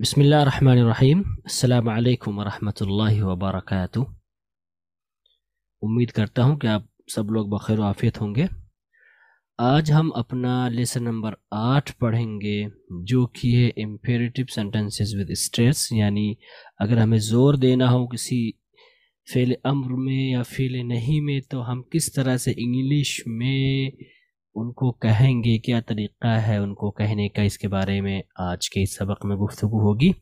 بسم الله الرحمن الرحيم السلام عليكم ورحمة الله وبركاته उम्मीद करता हूँ कि आप सब लोग बखैर आफियत होंगे आज हम अपना लेसन नंबर आठ पढ़ेंगे जो कि है इम्पेरेटिव सेंटेंसेस विद स्ट्रेस यानी अगर हमें ज़ोर देना हो किसी फेल अम्र में या फेल नहीं में तो हम किस तरह से इंग्लिश में उनको कहेंगे क्या तरीक़ा है उनको कहने का इसके बारे में आज के इस सबक में गुफ्तु होगी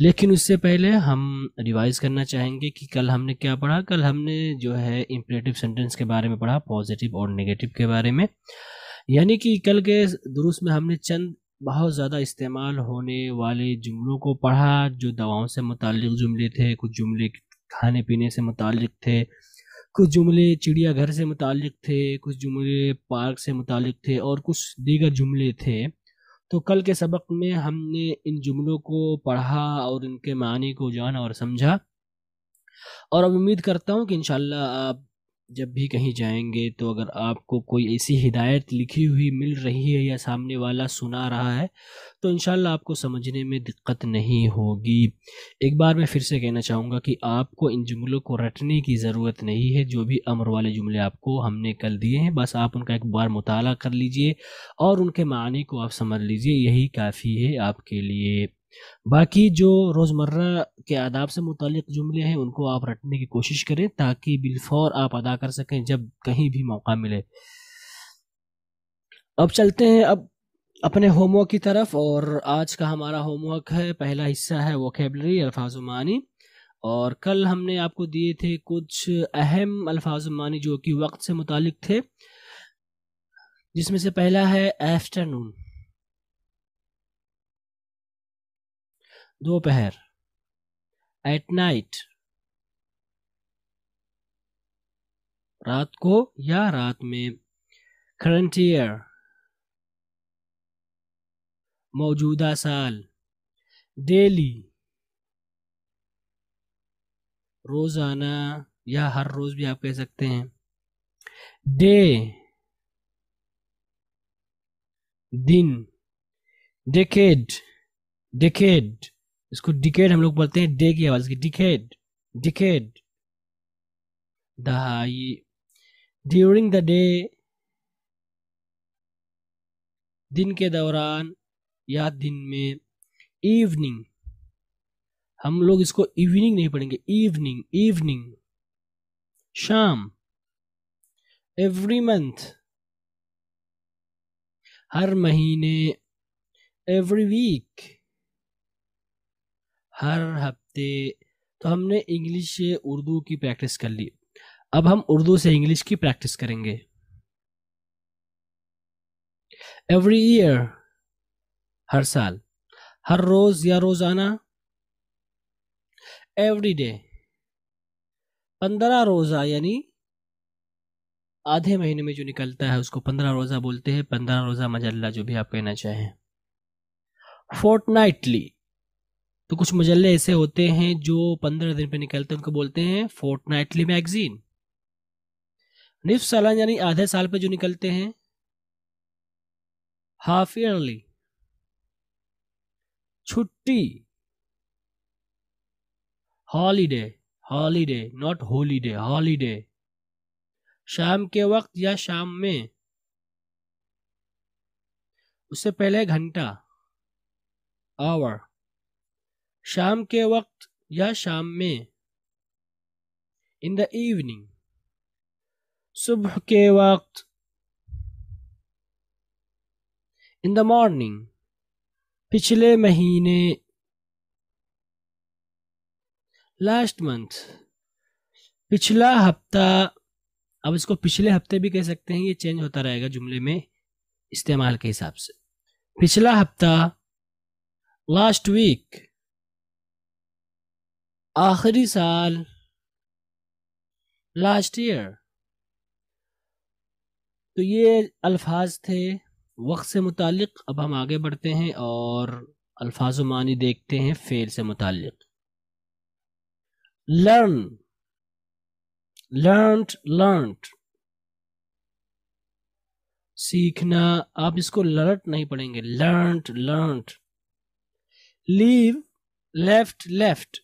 लेकिन उससे पहले हम रिवाइज़ करना चाहेंगे कि कल हमने क्या पढ़ा कल हमने जो है इम्परेटिव सेंटेंस के बारे में पढ़ा पॉजिटिव और नेगेटिव के बारे में यानी कि कल के दुरुस्त में हमने चंद बहुत ज़्यादा इस्तेमाल होने वाले जुमलों को पढ़ा जो दवाओं से मुतल जुमले थे कुछ जुमले खाने पीने से मुतल थे कुछ जुमले चिड़ियाघर से मुतालिक थे कुछ जुमले पार्क से मुतालिक थे और कुछ दीगर जुमले थे तो कल के सबक में हमने इन जुमलों को पढ़ा और इनके मानी को जाना और समझा और अब उम्मीद करता हूँ कि इन आप जब भी कहीं जाएंगे तो अगर आपको कोई ऐसी हिदायत लिखी हुई मिल रही है या सामने वाला सुना रहा है तो इन आपको समझने में दिक्कत नहीं होगी एक बार मैं फिर से कहना चाहूँगा कि आपको इन जुमलों को रटने की ज़रूरत नहीं है जो भी अमर वाले जुमले आपको हमने कल दिए हैं बस आप उनका एक बार मुताल कर लीजिए और उनके मानी को आप समझ लीजिए यही काफ़ी है आपके लिए बाकी जो रोज़मर्रा के आदाब से मुतल जुमले हैं उनको आप रटने की कोशिश करें ताकि बिलफौर आप अदा कर सकें जब कहीं भी मौका मिले अब चलते हैं अब अपने होमवर्क की तरफ और आज का हमारा होमवर्क है पहला हिस्सा है वोकेबलरी मानी और कल हमने आपको दिए थे कुछ अहम मानी जो कि वक्त से मुतल थे जिसमें से पहला है आफ्टरनून दोपहर एट नाइट रात को या रात में करंट ईयर मौजूदा साल डेली रोज़ाना या हर रोज़ भी आप कह सकते हैं डे दिन डेकेड डेकेड इसको डिकेड हम लोग बोलते हैं डे की आवाज़ की डिकेड डिकेड दहाई ड्यूरिंग द डे दिन के दौरान या दिन में इवनिंग हम लोग इसको इवनिंग नहीं पढ़ेंगे इवनिंग इवनिंग शाम एवरी मंथ हर महीने एवरी वीक हर हफ्ते तो हमने इंग्लिश से उर्दू की प्रैक्टिस कर ली अब हम उर्दू से इंग्लिश की प्रैक्टिस करेंगे एवरी ईयर हर साल हर रोज या रोजाना एवरी डे पंद्रह रोजा यानी आधे महीने में जो निकलता है उसको पंद्रह रोजा बोलते हैं पंद्रह रोजा मजल्ला जो भी आप कहना चाहें फोर्ट नाइटली तो कुछ मजल्ले ऐसे होते हैं जो पंद्रह दिन पे निकलते हैं उनको बोलते हैं फोर्ट नाइटली मैगजीन निफ सालान यानी आधे साल पे जो निकलते हैं हाफ ईयरली छुट्टी holiday holiday not holiday holiday शाम के वक्त या शाम में उससे पहले घंटा आवर शाम के वक्त या शाम में इन द इवनिंग सुबह के वक्त इन द मॉर्निंग पिछले महीने लास्ट मंथ पिछला हफ्ता अब इसको पिछले हफ्ते भी कह सकते हैं ये चेंज होता रहेगा जुमले में इस्तेमाल के हिसाब से पिछला हफ्ता लास्ट वीक आखिरी साल लास्ट ईयर तो ये अल्फाज थे वक्त से मुतक अब हम आगे बढ़ते हैं और अल्फाज मानी देखते हैं फेल से मुतक लर्न लर्न लर्नट सीखना आप इसको लर्ट नहीं पढ़ेंगे learn learnt leave left left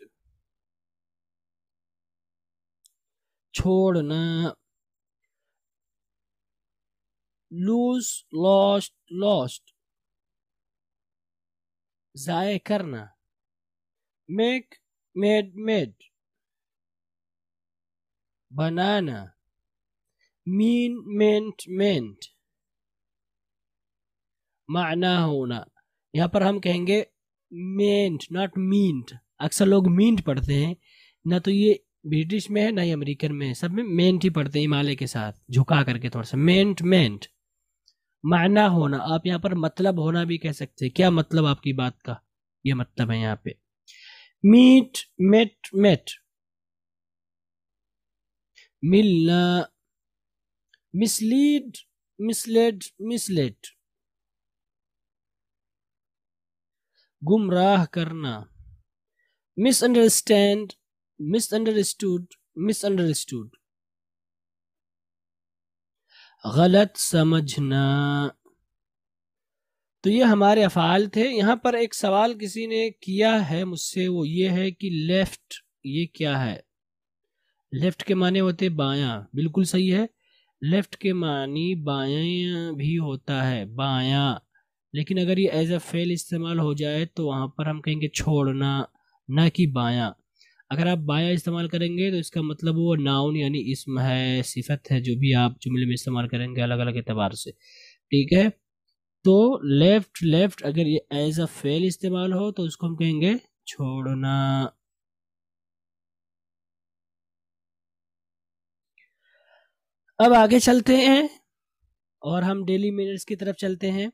छोड़ना लूज लॉस्ट लॉस्ट ज़ाय करना मेक मेड मेड बनाना मीन मेंट मेंट माना होना यहाँ पर हम कहेंगे मेंट नॉट मींट अक्सर लोग मीन्ट पढ़ते हैं ना तो ये ब्रिटिश में है ना ही अमेरिकन में सब में मेंट ही पढ़ते हैं हिमालय के साथ झुका करके थोड़ा सा मेंट मेंट माना होना आप यहाँ पर मतलब होना भी कह सकते हैं क्या मतलब आपकी बात का ये मतलब है यहाँ पे मीट मेट मेट मिलना मिसलीड मिसलेड मिसलेड गुमराह करना मिसअंडरस्टैंड मिसअंडरस्टूड मिसअंडरस्टूड गलत समझना तो ये हमारे अफ़ाल थे यहाँ पर एक सवाल किसी ने किया है मुझसे वो ये है कि लेफ़्ट ये क्या है लेफ़्ट के माने होते बायां बिल्कुल सही है लेफ़्ट के मानी बाया भी होता है बायां लेकिन अगर ये एज अ फेल इस्तेमाल हो जाए तो वहां पर हम कहेंगे छोड़ना ना कि बायां अगर आप बाया इस्तेमाल करेंगे तो इसका मतलब वो नाउन यानी इसम है सिफत है जो भी आप जुमले में इस्तेमाल करेंगे अलग अलग एतबार से ठीक है तो लेफ़्ट लेफ़्ट अगर ये एज अ फेल इस्तेमाल हो तो उसको हम कहेंगे छोड़ना अब आगे चलते हैं और हम डेली मिनट्स की तरफ चलते हैं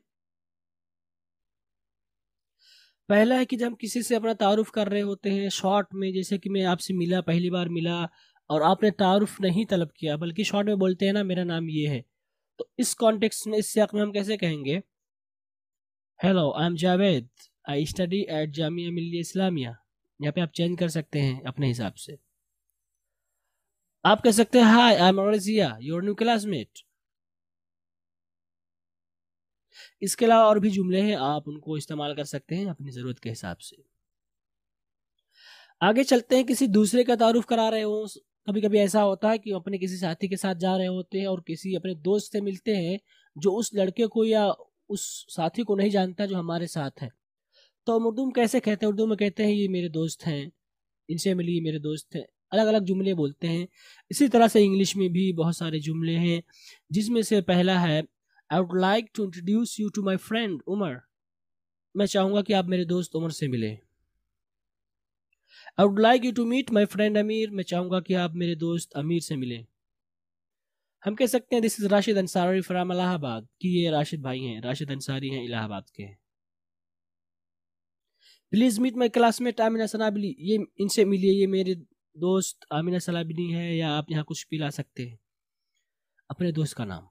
पहला है कि जब हम किसी से अपना तारुफ कर रहे होते हैं शॉर्ट में जैसे कि मैं आपसे मिला पहली बार मिला और आपने तारुफ नहीं तलब किया बल्कि शॉर्ट में बोलते हैं ना मेरा नाम ये है तो इस कॉन्टेक्स्ट में इस सियाक में हम कैसे कहेंगे hello I am Javed I study at Jamia Millia Islamia यहाँ पे आप चेंज कर सकते हैं अपने हिसाब से आप कह सकते हैं hi I am Rozia your new classmate इसके अलावा और भी जुमले हैं आप उनको इस्तेमाल कर सकते हैं अपनी ज़रूरत के हिसाब से आगे चलते हैं किसी दूसरे का तारुफ करा रहे हो कभी कभी ऐसा होता है कि अपने किसी साथी के साथ जा रहे होते हैं और किसी अपने दोस्त से मिलते हैं जो उस लड़के को या उस साथी को नहीं जानता जो हमारे साथ है तो हम उर्दू में कैसे कहते हैं उर्दू में कहते हैं ये मेरे दोस्त हैं इनसे मिली मेरे दोस्त हैं अलग अलग जुमले बोलते हैं इसी तरह से इंग्लिश में भी बहुत सारे जुमले हैं जिसमें से पहला है I would like to introduce you to my friend Umar मैं चाहूँगा कि आप मेरे दोस्त उमर से मिले I would like you to meet my friend Amir मैं चाहूँगा कि आप मेरे दोस्त अमीर से मिले हम कह सकते हैं this is Rashid Ansari from Allahabad कि ये राशिद भाई हैं राशिद अंसारी हैं इलाहाबाद के please meet my classmate Amina Salabali ये इनसे मिलिए ये मेरे दोस्त आमिना सलाबली है या आप यहाँ कुछ पिला सकते हैं अपने दोस्त का नाम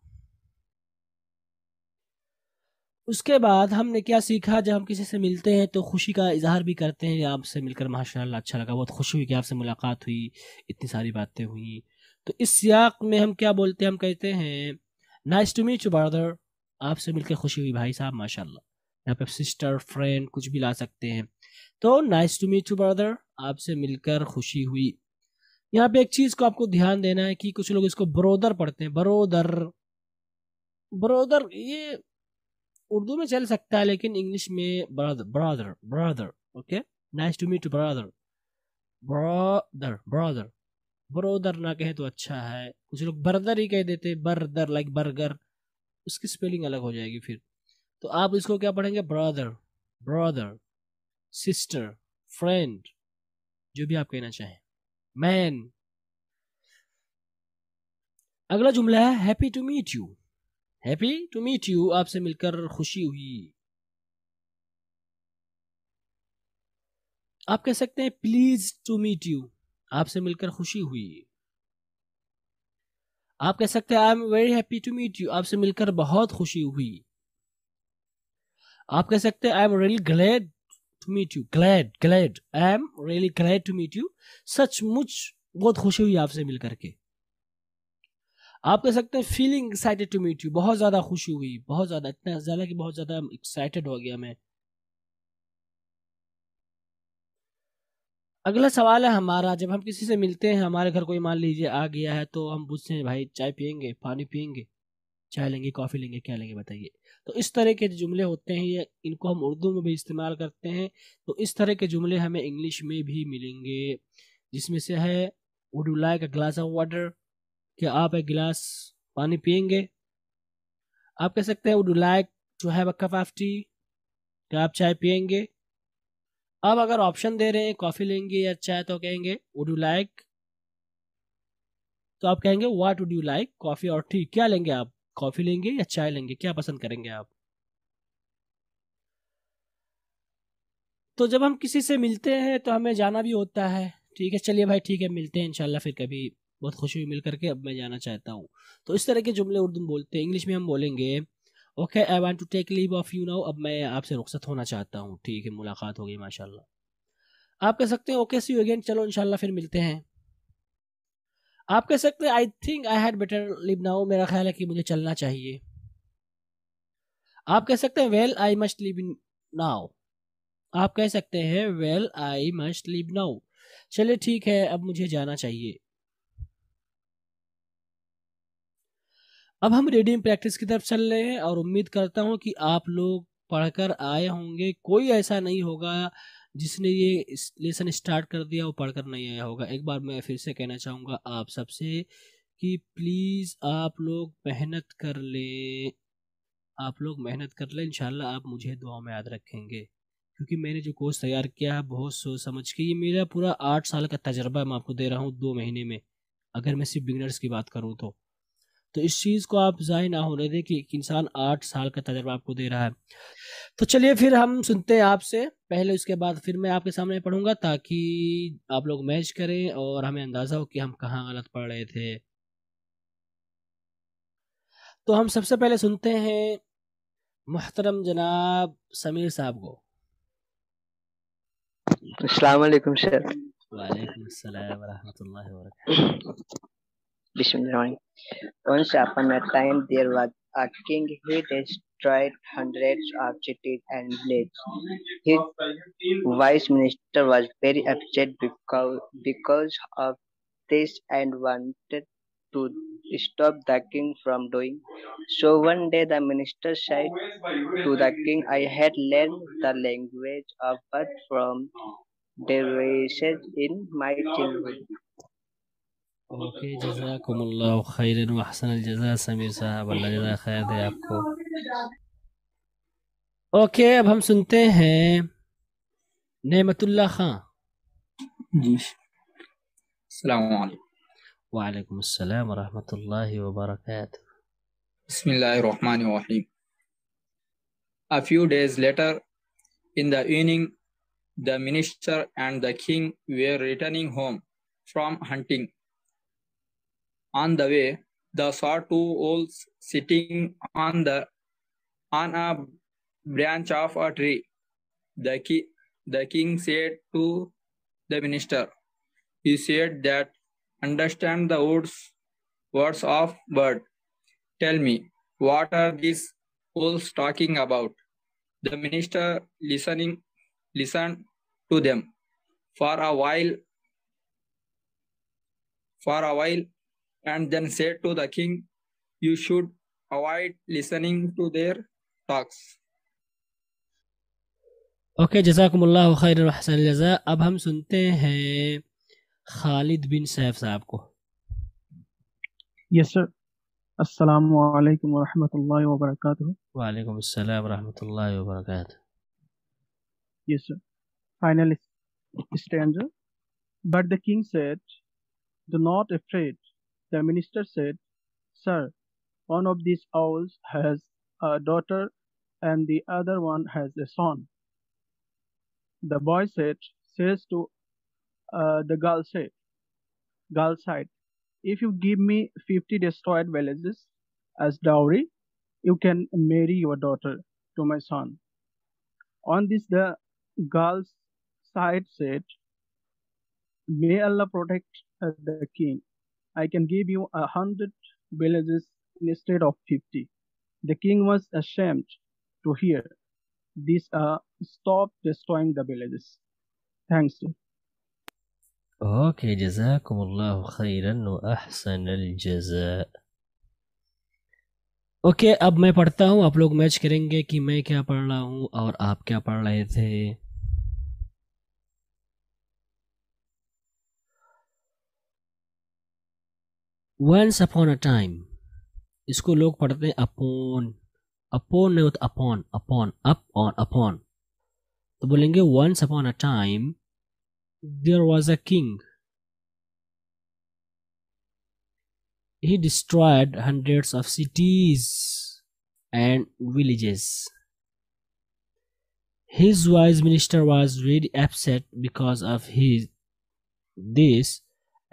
उसके बाद हमने क्या सीखा जब हम किसी से मिलते हैं तो खुशी का इजहार भी करते हैं आपसे मिलकर माशाल्लाह अच्छा लगा बहुत खुशी हुई कि आपसे मुलाकात हुई इतनी सारी बातें हुई तो इस सियाक में हम क्या बोलते हैं हम कहते हैं nice to meet you brother आपसे मिलकर खुशी हुई भाई साहब माशाल्लाह यहाँ पे सिस्टर फ्रेंड कुछ भी ला सकते हैं तो nice to meet you brother आपसे मिलकर खुशी हुई यहाँ पे एक चीज़ को आपको ध्यान देना है कि कुछ लोग इसको ब्रोदर पढ़ते हैं बरोदर ब्रोदर ये उर्दू में चल सकता है लेकिन इंग्लिश में brother brother brother okay nice to meet brother brother brother brother ना कहे तो अच्छा है कुछ लोग बर्दर ही कह देते बर्दर लाइक बर्गर उसकी स्पेलिंग अलग हो जाएगी फिर तो आप इसको क्या पढ़ेंगे ब्रदर ब्रदर सिस्टर फ्रेंड जो भी आप कहना चाहें मैन अगला जुमला है happy to meet you happy to meet you आपसे मिलकर खुशी हुई आप कह सकते हैं प्लीज टू मीट यू आपसे मिलकर खुशी हुई आप कह सकते हैं I am very happy to meet you आपसे मिलकर बहुत खुशी हुई आप कह सकते हैं I am really glad to meet you glad glad I am really glad to meet you सच मुझ बहुत खुशी हुई आपसे मिलकर के आप कह सकते हैं feeling excited to meet you बहुत ज़्यादा खुशी हुई बहुत ज़्यादा इतना ज़्यादा कि बहुत ज़्यादा एक्साइटेड हो गया मैं अगला सवाल है हमारा जब हम किसी से मिलते हैं हमारे घर कोई मान लीजिए आ गया है तो हम पूछते हैं भाई चाय पियेंगे पानी पियेंगे चाय लेंगे कॉफ़ी लेंगे क्या लेंगे बताइए तो इस तरह के जुमले होते हैं ये इनको हम उर्दू में भी इस्तेमाल करते हैं तो इस तरह के जुमले हमें इंग्लिश में भी मिलेंगे जिसमें से है would you like a glass of water कि आप एक गिलास पानी पियेंगे आप कह सकते हैं would you like to have a cup of tea क्या आप चाय पियेंगे अब अगर ऑप्शन दे रहे हैं कॉफ़ी लेंगे या चाय तो कहेंगे वुड यू लाइक तो आप कहेंगे what would you like coffee और टी क्या लेंगे आप कॉफ़ी लेंगे या चाय लेंगे क्या पसंद करेंगे आप तो जब हम किसी से मिलते हैं तो हमें जाना भी होता है ठीक है चलिए भाई ठीक है मिलते हैं इंशाल्लाह फिर कभी बहुत खुशी हुई मिल करके अब मैं जाना चाहता हूँ तो इस तरह के जुमले उर्दू में बोलते हैं इंग्लिश में हम बोलेंगे okay I want to take leave of you now अब मैं आपसे रुख्सत होना चाहता हूँ ठीक है मुलाकात हो गई आप कह सकते हैं ओके सी यू अगेन चलो इंशाल्लाह फिर मिलते हैं आप कह सकते हैं I think I had better leave now मेरा ख्याल है कि मुझे चलना चाहिए आप कह सकते हैं well I must leave now आप कह सकते हैं well I must leave now चलिए ठीक है अब मुझे जाना चाहिए अब हम रीडिंग प्रैक्टिस की तरफ चल रहे हैं और उम्मीद करता हूँ कि आप लोग पढ़कर आए होंगे कोई ऐसा नहीं होगा जिसने ये लेसन स्टार्ट कर दिया वो पढ़कर नहीं आया होगा एक बार मैं फिर से कहना चाहूँगा आप सबसे कि प्लीज़ आप लोग मेहनत कर लें आप लोग मेहनत कर लें इंशाल्लाह आप मुझे दुआ में याद रखेंगे क्योंकि मैंने जो कोर्स तैयार किया है बहुत सोच समझ के ये मेरा पूरा आठ साल का तजर्बा मैं आपको दे रहा हूँ दो महीने में अगर मैं सिर्फ बिगनर्स की बात करूँ तो तो इस चीज़ को आप ज़ाहिर ना होने दें कि एक इंसान आठ साल का तजर्बा आपको दे रहा है तो चलिए फिर हम सुनते हैं आपसे पहले उसके बाद फिर मैं आपके सामने पढ़ूंगा ताकि आप लोग मैच करें और हमें अंदाज़ा हो कि हम कहाँ गलत पढ़ रहे थे तो हम सबसे पहले सुनते हैं मोहतरम जनाब समीर साहब को अस्सलाम वालेकुम सर वालेकुम अस्सलाम वरहमतुल्लाहि Once upon a time there was a king who destroyed hundreds of cities and villages. His vice minister was very upset because, because of this and wanted to stop the king from doing. So one day the minister said to the king, I had learned the language of birth from dervishes in my childhood. Okay जजाकुमुल्लाह खैरन वहसन जजा okay اب अल्लाह سنتے ہیں نعمت اللہ خان جی السلام सुनते हैं السلام खां जी वालेकुम بسم वरहमतुल्लाहि الرحمن Bismillahirrahmanirrahim. A few days later, in the evening, the minister and the king were returning home from hunting On the way, the saw two owls sitting on the on a branch of a tree. The, ki- the king said to the minister, "He said that understand the words words of bird. Tell me, what are these owls talking about?" The minister listening listened to them for a while. For a while, and then said to the king, You should avoid listening to their talks. Okay जजाकमल्ला खैर जजा अब हम सुनते हैं खालिद बिन सैफ साहब को yes sir अस्सलाम वालेकुम रहमतुल्लाहि व बरकातुहू वालेकुम अस्सलाम रहमतुल्लाहि व बरकातुहू yes sir final stanza but the king said do not afraid The minister said, "Sir, one of these owls has a daughter and the other one has a son." The boy said, says to uh, the girl said, girl said, if you give me 50 destroyed villages as dowry, you can marry your daughter to my son. On this, the girl's side said, May Allah protect the king. I can give you a hundred villages instead of fifty. The king was ashamed to hear this uh, stop destroying the villages. Thanks. Okay, جزاكم الله خيرا وأحسن الجزاء okay okay, अब मैं पढ़ता हूँ आप लोग मैच करेंगे कि मैं क्या पढ़ रहा हूँ और आप क्या पढ़ रहे थे Once upon a time, इसको लोग पढ़ते हैं upon, upon नहीं होता upon upon up upon upon तो बोलेंगे once upon a time there was a king he destroyed hundreds of cities and villages. His wise minister was really upset because of his this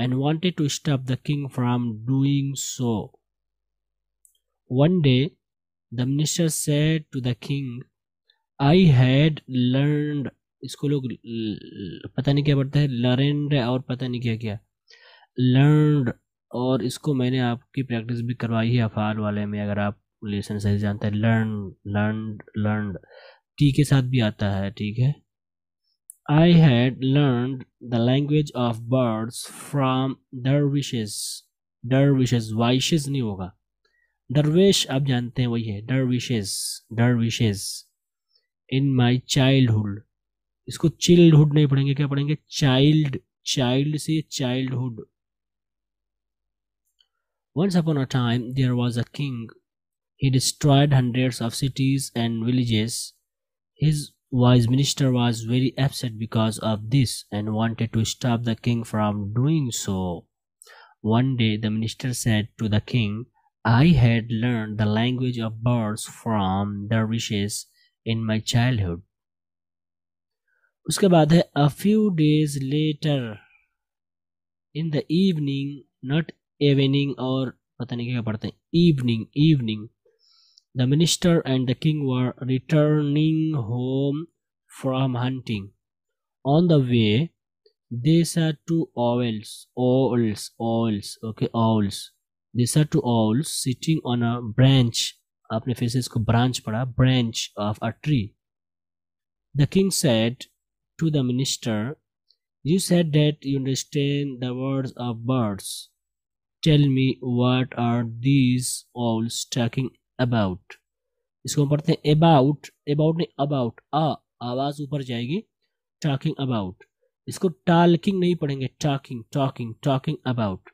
and wanted to stop the king from doing so. One day, the minister said to the king, I had learned इसको लोग पता नहीं क्या पढ़ते हैं learned और पता नहीं क्या क्या लर्नड और इसको मैंने आपकी प्रैक्टिस भी करवाई है अफाल वाले में अगर आप लेसन सही जानते हैं लर्न लर्न लर्न टी के साथ भी आता है ठीक है I had learned the language of birds from dervishes. Dervishes, vaishes नहीं होगा. Dervish आप जानते हैं वही Dervishes, dervishes. In my childhood, इसको childhood नहीं पढ़ेंगे क्या पढ़ेंगे? Child, child से childhood. Once upon a time, there was a king. He destroyed hundreds of cities and villages. His wise minister was very upset because of this and wanted to stop the king from doing so. One day the minister said to the king, I had learned the language of birds from dervishes in my childhood. उसके बाद है a few days later in the evening not evening or पता क्या पढ़ते हैं evening evening the minister and the king were returning home from hunting. On the way, they saw two owls, owls, owls, okay, owls. They saw two owls sitting on a branch. अपने faces branch branch a branch of a tree. The king said to the minister, You said that you understand the words of birds. Tell me what are these owls talking about इसको हम पढ़ते हैं about about नहीं about आ आवाज़ ऊपर जाएगी talking about इसको टालकिंग नहीं पढ़ेंगे talking talking talking about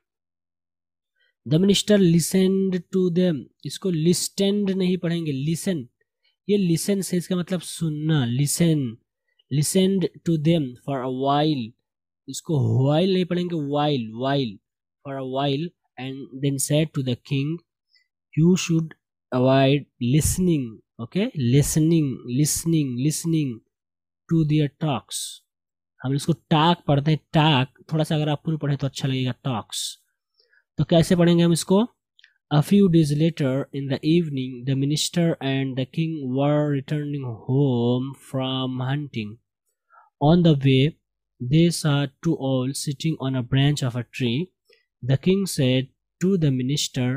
the minister listened to them इसको लिस्टेंड नहीं पढ़ेंगे लिसन ये लिसन से इसका मतलब सुनना listen listened to them for a while इसको वाइल नहीं पढ़ेंगे while while for a while and then said to the king you should avoid listening okay listening listening listening to their talks हम इसको talk पढ़ते हैं talk. थोड़ा सा अगर आप पूर्व पढ़े तो अच्छा लगेगा Talks. तो कैसे पढ़ेंगे हम इसको A few days later in the evening, the minister and the king were returning home from hunting. On the way, they saw two owls sitting on a branch of a tree. The king said to the minister,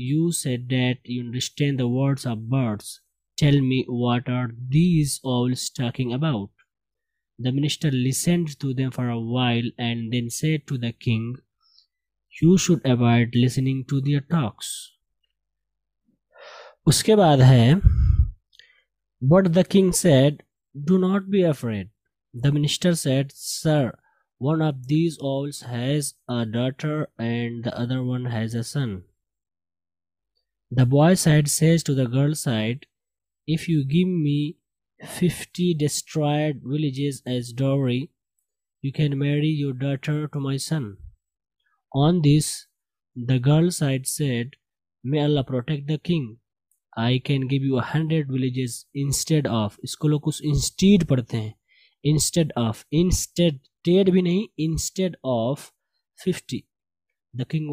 you said that you understand the words of birds. Tell me what are these owls talking about? The minister listened to them for a while and then said to the king, You should avoid listening to their talks. उसके बाद है But the king said, Do not be afraid. The minister said, Sir, one of these owls has a daughter and the other one has a son. The boy side says to the girl side, If you give me 50 destroyed villages as dowry, you can marry your daughter to my son. On this, the girl side said, May Allah protect the king. I can give you a hundred villages instead of इसको instead कुछ instead of instead instead of instead टेड भी नहीं instead of fifty the king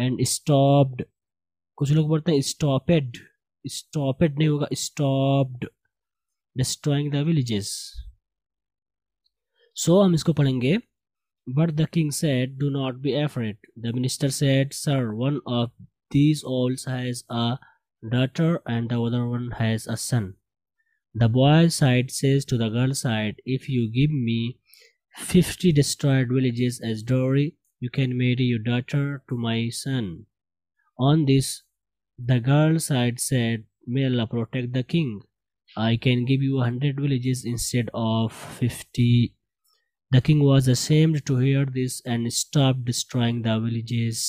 and stopped कुछ लोग बोलते हैं stopped stopped नहीं होगा स्टॉप्ड डिस्ट्रॉइंग द विलेजेस सो हम इसको पढ़ेंगे but the king said do not be afraid the minister said sir one of these owls has a daughter and the other one has a son. The boy side says to the girl side, If you give me 50 destroyed villages as dowry, you can marry your daughter to my son. On this, the girl side said, May Allah protect the king. I can give you a hundred villages instead of fifty. The king was ashamed to hear this and stopped destroying the villages.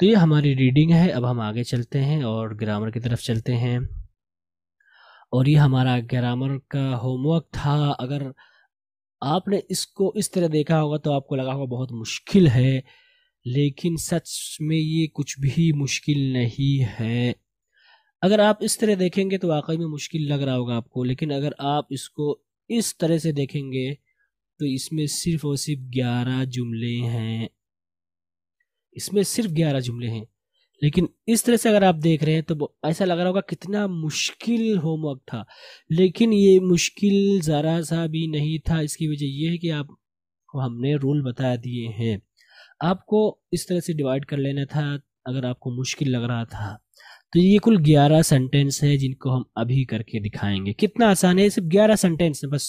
तो ये हमारी reading है अब हम आगे चलते हैं और ग्रामर की तरफ चलते हैं और ये हमारा ग्रामर का होमवर्क था अगर आपने इसको इस तरह देखा होगा तो आपको लगा होगा बहुत मुश्किल है लेकिन सच में ये कुछ भी मुश्किल नहीं है अगर आप इस तरह देखेंगे तो वाकई में मुश्किल लग रहा होगा आपको लेकिन अगर आप इसको इस तरह से देखेंगे तो इसमें सिर्फ और सिर्फ ग्यारह जुमले हैं इसमें सिर्फ ग्यारह जुमले हैं लेकिन इस तरह से अगर आप देख रहे हैं तो ऐसा लग रहा होगा कितना मुश्किल होमवर्क था लेकिन ये मुश्किल ज़रा सा भी नहीं था इसकी वजह यह है कि आप हमने रूल बता दिए हैं आपको इस तरह से डिवाइड कर लेना था अगर आपको मुश्किल लग रहा था तो ये कुल ग्यारह सेंटेंस है जिनको हम अभी करके दिखाएंगे कितना आसान है सिर्फ ग्यारह सेंटेंस है बस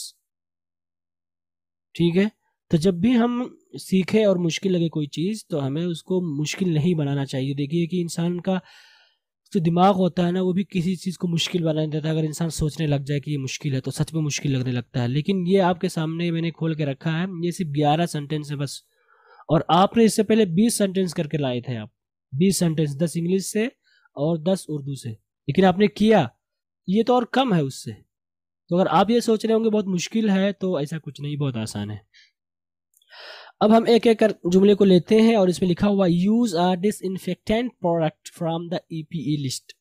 ठीक है तो जब भी हम सीखें और मुश्किल लगे कोई चीज़ तो हमें उसको मुश्किल नहीं बनाना चाहिए देखिए कि इंसान का जो दिमाग होता है ना वो भी किसी चीज़ को मुश्किल बना देता है अगर इंसान सोचने लग जाए कि ये मुश्किल है तो सच में मुश्किल लगने लगता है लेकिन ये आपके सामने मैंने खोल के रखा है ये सिर्फ ग्यारह सेंटेंस है बस और आपने इससे पहले बीस सेंटेंस करके लाए थे आप बीस सेंटेंस दस इंग्लिश से और दस उर्दू से लेकिन आपने किया ये तो और कम है उससे तो अगर आप ये सोच रहे होंगे बहुत मुश्किल है तो ऐसा कुछ नहीं बहुत आसान है अब हम एक एक कर जुमले को लेते हैं और इसमें लिखा हुआ use a infectant product from the E list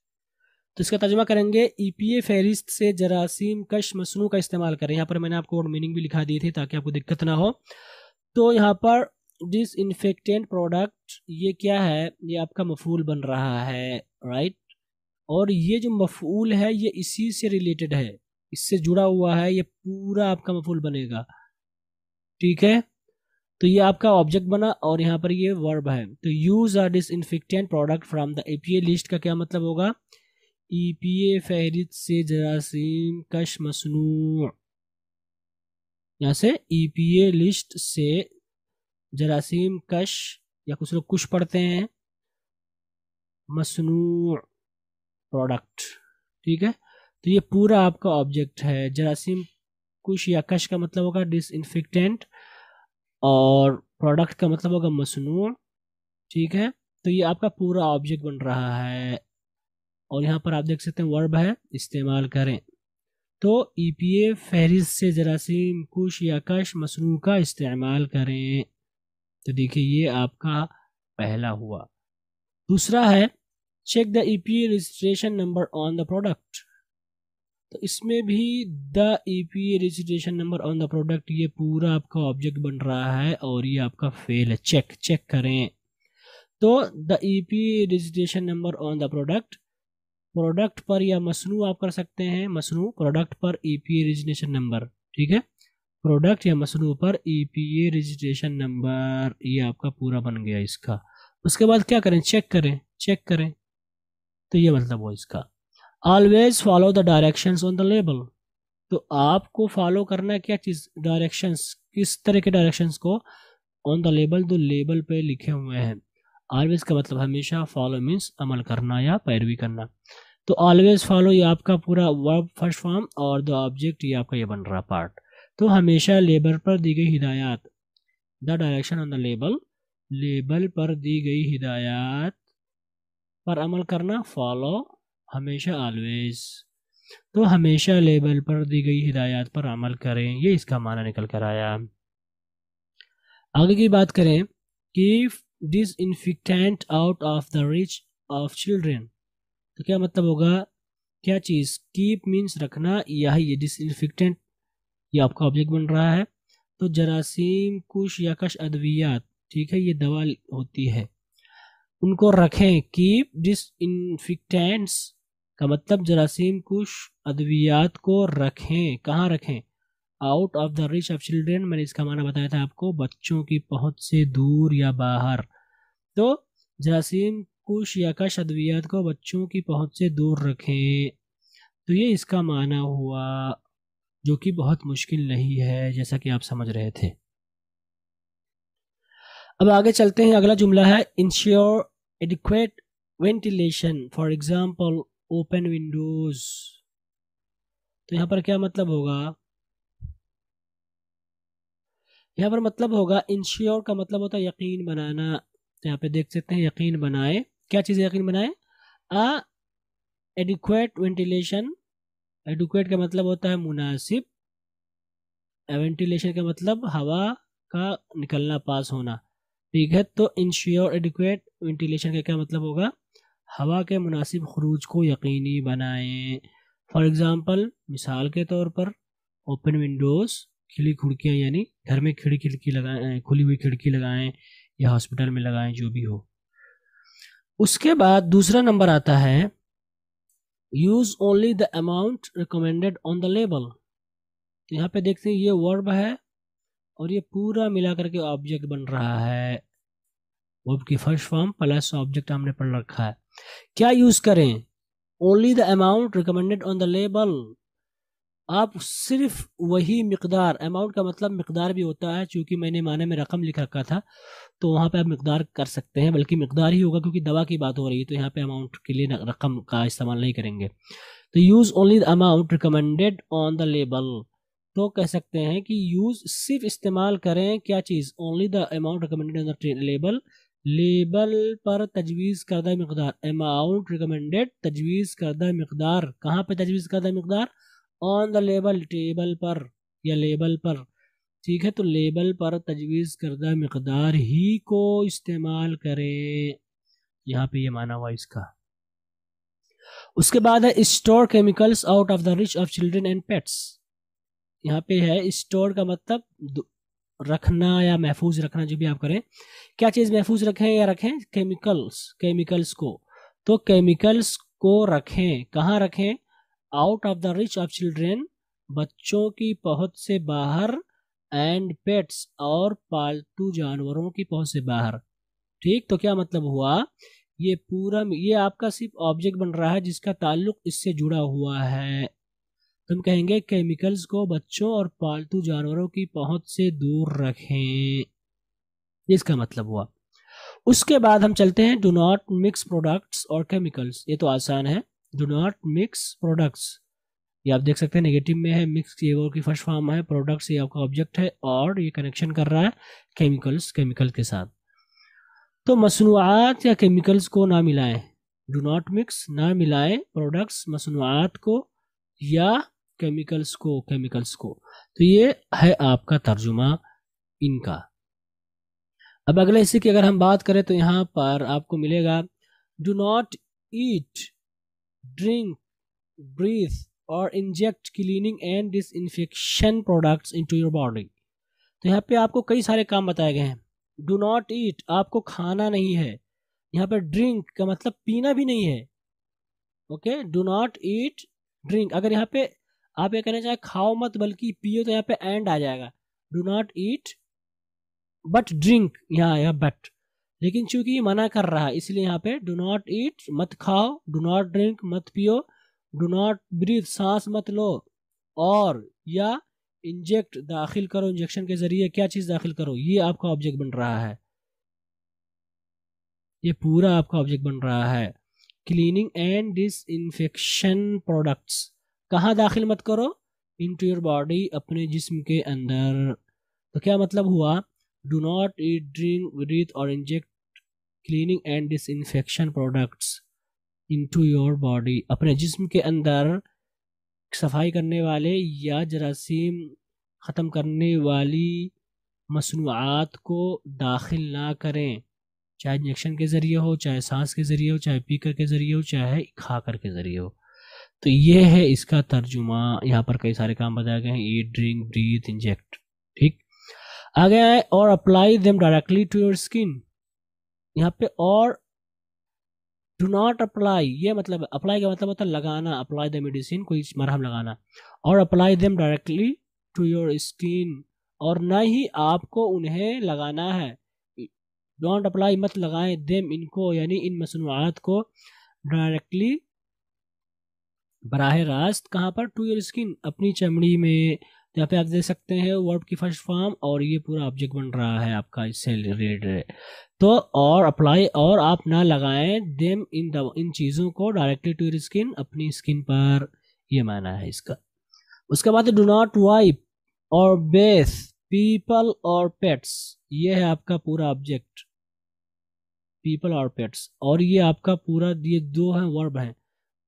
तो इसका तर्जमा करेंगे ई e ए फहरिस्त से जरासीम कश मसनू का इस्तेमाल करें यहाँ पर मैंने आपको वर्ड मीनिंग भी लिखा दी थी ताकि आपको दिक्कत ना हो तो यहाँ पर डिस इनफेक्टेंट प्रोडक्ट ये क्या है ये आपका मफूल बन रहा है राइट और ये जो मफूल है ये इसी से रिलेटेड है इससे जुड़ा हुआ है ये पूरा आपका मफूल बनेगा ठीक है तो ये आपका ऑब्जेक्ट बना और यहाँ पर ये वर्ब है तो use a infectant product from the A list का क्या मतलब होगा ईपीए e फहरिस्त से जरासीम कश मसनू यहाँ से ई पी ए लिस्ट से जरासीम कश या कुछ लोग कुछ पढ़ते हैं मसनू प्रोडक्ट ठीक है तो ये पूरा आपका ऑब्जेक्ट है जरासीम कुश या कश का मतलब होगा डिस इनफिक्टेंट और प्रोडक्ट का मतलब होगा मसनू ठीक है तो ये आपका पूरा ऑब्जेक्ट बन रहा है और यहाँ पर आप देख सकते हैं वर्ब है इस्तेमाल करें तो ई पी ए फहरिस्त से जरासीम कुश या कश मसनू का इस्तेमाल करें तो देखिए ये आपका पहला हुआ दूसरा है check the E P A registration number on the product तो इसमें भी the E P registration number on the product ये पूरा आपका ऑब्जेक्ट बन रहा है और ये आपका फेल है चेक चेक करें तो the E P registration number on the product product पर या मसनू आप कर सकते हैं मसनू प्रोडक्ट पर ई पी रजिस्ट्रेशन नंबर ठीक है प्रोडक्ट या मसनू पर E P A registration number ये आपका पूरा बन गया इसका उसके बाद क्या करें चेक करें चेक करें तो ये मतलब हो इसका always follow the directions on the label तो आपको फॉलो करना क्या चीज़ डायरेक्शंस किस तरह के डायरेक्शंस को ऑन द लेबल जो लेबल पे लिखे हुए हैं ऑलवेज का मतलब हमेशा फॉलो मीन्स अमल करना या पैरवी करना तो ऑलवेज फॉलो ये आपका पूरा वर्ब फर्स्ट फॉर्म और द ऑब्जेक्ट ये आपका ये बन रहा पार्ट तो हमेशा लेबर पर दी गई हिदायत the direction on the label label पर दी गई हिदायत पर अमल करना फॉलो हमेशा ऑलवेज तो हमेशा लेबल पर दी गई हिदायत पर अमल करें ये इसका माना निकल कर आया आगे की बात करें कि disinfectant out of the reach of children तो क्या मतलब होगा क्या चीज़ कीप मीन्स रखना या ये डिसइनफेक्टेंट ये आपका ऑब्जेक्ट बन रहा है तो जरासीम कुश या कश अद्वियात ठीक है ये दवा होती है उनको रखें कीप डिसइनफेक्टेंट्स का मतलब जरासीम कुश अद्वियात को रखें कहाँ रखें out of the reach of children मैंने इसका माना बताया था आपको बच्चों की पहुंच से दूर या बाहर तो जरासीम कुश या कश अद्वियात को बच्चों की पहुंच से दूर रखें तो ये इसका माना हुआ जो कि बहुत मुश्किल नहीं है जैसा कि आप समझ रहे थे अब आगे चलते हैं अगला जुमला है ensure adequate ventilation for example open windows तो यहां पर क्या मतलब होगा यहाँ पर मतलब होगा इंश्योर का मतलब होता है यकीन बनाना तो यहाँ पे देख सकते हैं यकीन बनाए क्या चीज़ यकीन बनाए आ एडिक्वेट वेंटिलेशन एडिक्वेट का मतलब होता है मुनासिब वेंटिलेशन का मतलब हवा का निकलना पास होना ठीक है तो इंश्योर एडिक्वेट वेंटिलेशन का क्या मतलब होगा हवा के मुनासिब खरूज को यकीनी बनाएं फॉर एग्ज़ाम्पल मिसाल के तौर पर ओपन विंडोज़ खिली खिड़कियाँ यानी घर में खिड़ी खिड़की लगाएं खुली हुई खिड़की लगाएं या हॉस्पिटल में लगाएं जो भी हो उसके बाद दूसरा नंबर आता है use only the amount recommended on the label तो यहाँ पे देखते हैं ये वर्ब है और ये पूरा मिला करके ऑब्जेक्ट बन रहा है वर्ब की फर्स्ट फॉर्म प्लस ऑब्जेक्ट हमने पढ़ रखा है क्या यूज़ करें only the amount recommended on the label आप सिर्फ वही मकदार अमाउंट का मतलब मकदार भी होता है चूँकि मैंने माने में रकम लिख रखा था तो वहाँ पे आप मकदार कर सकते हैं बल्कि मकदार ही होगा क्योंकि दवा की बात हो रही है तो यहाँ पे अमाउंट के लिए रकम का इस्तेमाल नहीं करेंगे तो use only the amount recommended on the label तो कह सकते हैं कि यूज़ सिर्फ इस्तेमाल करें क्या चीज़ only the amount recommended on the label label पर तजवीज़ करदा मकदार अमाउंट रिकमेंडेड तजवीज़ करदा मकदार कहाँ पर तजवीज़ करदा मकदार ऑन द लेबल टेबल पर या लेबल पर ठीक है तो लेबल पर तजवीज़ करदा मकदार ही को इस्तेमाल करें यहाँ पे ये यह माना हुआ इसका उसके बाद है store chemicals out of the reach of children and pets यहाँ पे है स्टोर का मतलब रखना या महफूज रखना जो भी आप करें क्या चीज़ महफूज रखें या रखें केमिकल्स केमिकल्स को तो केमिकल्स को रखें कहाँ रखें out of the reach of children बच्चों की पहुँच से बाहर एंड पेट्स और पालतू जानवरों की पहुँच से बाहर ठीक तो क्या मतलब हुआ ये पूरा ये आपका सिर्फ ऑब्जेक्ट बन रहा है जिसका ताल्लुक इससे जुड़ा हुआ है हम कहेंगे केमिकल्स को बच्चों और पालतू जानवरों की पहुंच से दूर रखें इसका मतलब हुआ उसके बाद हम चलते हैं do not mix products or chemicals ये तो आसान है डो नॉट मिक्स प्रोडक्ट्स ये आप देख सकते हैं नेगेटिव में है मिक्स ये वर्ड की फर्स्ट फॉर्म है प्रोडक्ट्स ये आपका ऑब्जेक्ट है और ये कनेक्शन कर रहा है केमिकल्स केमिकल के साथ तो मसनूआत या केमिकल्स को ना मिलाएं डो नॉट मिक्स ना मिलाएं प्रोडक्ट्स मसनूआत को या केमिकल्स को केमिकल्स को तो ये है आपका तर्जुमा इनका अब अगले हिस्से की अगर हम बात करें तो यहाँ पर आपको मिलेगा do not eat drink breathe or inject cleaning and disinfection products to your body तो यहाँ पे आपको कई सारे काम बताए गए हैं डू नॉट ईट आपको खाना नहीं है यहाँ पर ड्रिंक का मतलब पीना भी नहीं है okay do not eat drink अगर यहाँ पे आप ये कहना चाहे खाओ मत बल्कि पियो तो यहाँ पे एंड आ जाएगा do not eat but drink यहाँ या बट लेकिन चूंकि मना कर रहा है इसलिए यहाँ पे डू नॉट ईट मत खाओ डू नॉट ड्रिंक मत पियो डू नॉट ब्रीथ सांस मत लो और या इंजेक्ट दाखिल करो इंजेक्शन के जरिए क्या चीज़ दाखिल करो ये आपका ऑब्जेक्ट बन रहा है ये पूरा आपका ऑब्जेक्ट बन रहा है cleaning and disinfection products कहाँ दाखिल मत करो इन टू योर बॉडी अपने जिसम के अंदर तो क्या मतलब हुआ do not eat drink breathe or inject cleaning and disinfection products into your body अपने जिसम के अंदर सफाई करने वाले या जरासीम ख़त्म करने वाली मसनूआत को दाखिल ना करें चाहे इंजेक्शन के ज़रिए हो चाहे सांस के ज़रिए हो चाहे पीकर के ज़रिए हो चाहे खा कर के ज़रिए हो तो ये है इसका तर्जुमा यहाँ पर कई सारे काम बताए गए हैं ईट ड्रिंक ब्रीथ इंजेक्ट ठीक आ गया है or apply them directly to your skin यहाँ पे और डू नॉट अप्लाई ये मतलब अप्लाई का मतलब होता है लगाना अप्लाई द मेडिसिन कोई मरहम लगाना or apply them directly to your skin और ना ही आपको उन्हें लगाना है डोंट अप्लाई मत लगाएं देम इनको यानी इन मसनूआत को डायरेक्टली बराह रास्त कहाँ पर टू योर स्किन अपनी चमड़ी में तो यहाँ पे आप देख सकते हैं वर्ब की फर्स्ट फॉर्म और ये पूरा ऑब्जेक्ट बन रहा है आपका इससे रिलेटेड तो और अप्लाई और आप ना लगाएं देम इन इन चीज़ों को डायरेक्टली टू योर स्किन अपनी स्किन पर ये माना है इसका उसके बाद do not wipe or bathe people or pets ये है आपका पूरा ऑब्जेक्ट पीपल और पेट्स और ये आपका पूरा ये दो है वर्ब है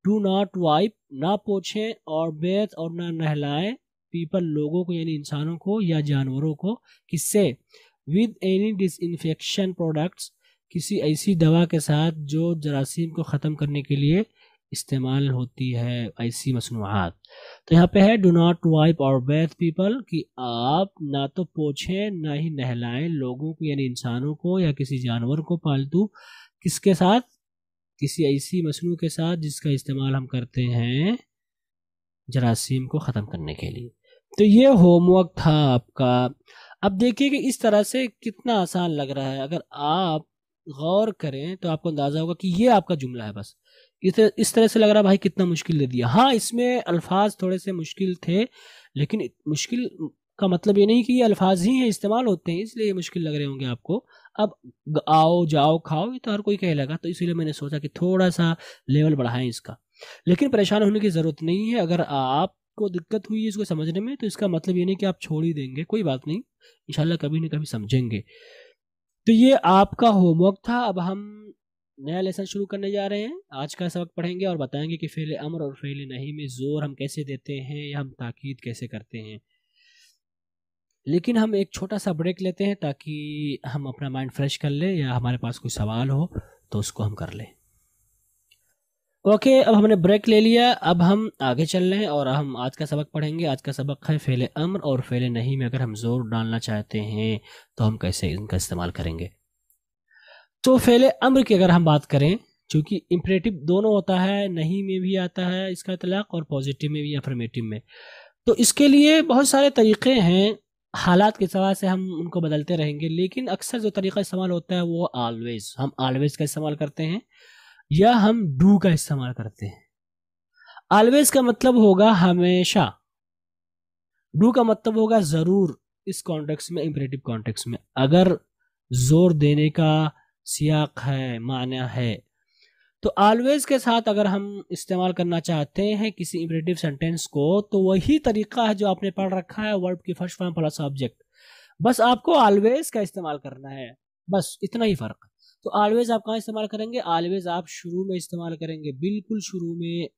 डू नॉट वाइप ना पोछें और बैत और ना नहलाएं पीपल लोगों को यानी इंसानों को या जानवरों को किससे विद एनी डिसइनफेक्शन प्रोडक्ट्स किसी ऐसी दवा के साथ जो जरासीम को ख़त्म करने के लिए इस्तेमाल होती है ऐसी मसनूआत तो यहाँ पे है डो नॉट वाइप और बैथ पीपल कि आप ना तो पोछें ना ही नहलाएं लोगों को यानी इंसानों को या किसी जानवर को पालतू किसके साथ किसी ऐसी मसनू के साथ जिसका इस्तेमाल हम करते हैं जरासीम को ख़त्म करने के लिए तो ये होमवर्क था आपका अब देखिए कि इस तरह से कितना आसान लग रहा है अगर आप गौर करें तो आपको अंदाज़ा होगा कि ये आपका जुमला है बस इस तरह से लग रहा भाई कितना मुश्किल दे दिया हाँ इसमें अल्फाज थोड़े से मुश्किल थे लेकिन मुश्किल का मतलब ये नहीं कि ये अल्फाज ही हैं इस्तेमाल होते हैं इसलिए ये मुश्किल लग रहे होंगे आपको अब आओ जाओ खाओ ये तो हर कोई कहने लगा तो इसीलिए मैंने सोचा कि थोड़ा सा लेवल बढ़ाएं इसका लेकिन परेशान होने की ज़रूरत नहीं है अगर आपको दिक्कत हुई है इसको समझने में तो इसका मतलब ये नहीं कि आप छोड़ ही देंगे कोई बात नहीं इंशाल्लाह कभी ना कभी समझेंगे तो ये आपका होमवर्क था अब हम नया लेसन शुरू करने जा रहे हैं आज का सबक पढ़ेंगे और बताएंगे कि फेल अमर और फेल नहीं में ज़ोर हम कैसे देते हैं या हम ताकीद कैसे करते हैं लेकिन हम एक छोटा सा ब्रेक लेते हैं ताकि हम अपना माइंड फ्रेश कर लें या हमारे पास कोई सवाल हो तो उसको हम कर लें ओके अब हमने ब्रेक ले लिया अब हम आगे चल रहे हैं और हम आज का सबक पढ़ेंगे आज का सबक है फेले अम्र और फेले नहीं में अगर हम ज़ोर डालना चाहते हैं तो हम कैसे इनका इस्तेमाल करेंगे तो फेले अम्र की अगर हम बात करें चूँकि इम्परेटिव दोनों होता है नहीं में भी आता है इसका इतलाक़ और पॉजिटिव में भी अफर्मेटिव में तो इसके लिए बहुत सारे तरीक़े हैं हालात के सवाल से हम उनको बदलते रहेंगे लेकिन अक्सर जो तरीका इस्तेमाल होता है वो ऑलवेज हम ऑलवेज का इस्तेमाल करते हैं या हम डू का इस्तेमाल करते हैं ऑलवेज का मतलब होगा हमेशा डू का मतलब होगा ज़रूर इस कॉन्टेक्स्ट में इम्परेटिव कॉन्टेक्स्ट में अगर जोर देने का सियाक है माना है तो ऑलवेज के साथ अगर हम इस्तेमाल करना चाहते हैं किसी इमरेटिव सेंटेंस को तो वही तरीका है जो आपने पढ़ रखा है वर्ब की फर्स्ट फॉर्म प्लस ऑब्जेक्ट बस आपको ऑलवेज का इस्तेमाल करना है बस इतना ही फर्क तो ऑलवेज आप कहाँ इस्तेमाल करेंगे ऑलवेज आप शुरू में इस्तेमाल करेंगे बिल्कुल शुरू में